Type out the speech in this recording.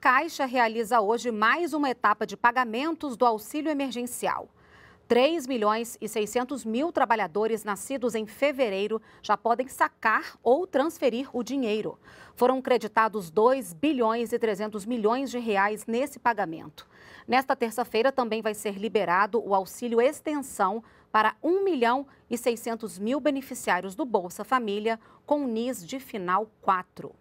Caixa realiza hoje mais uma etapa de pagamentos do auxílio emergencial. 3 milhões e 600 mil trabalhadores nascidos em fevereiro já podem sacar ou transferir o dinheiro. Foram creditados 2 bilhões e 300 milhões de reais nesse pagamento. Nesta terça-feira também vai ser liberado o auxílio extensão para 1 milhão e 600 mil beneficiários do Bolsa Família com NIS de final 4.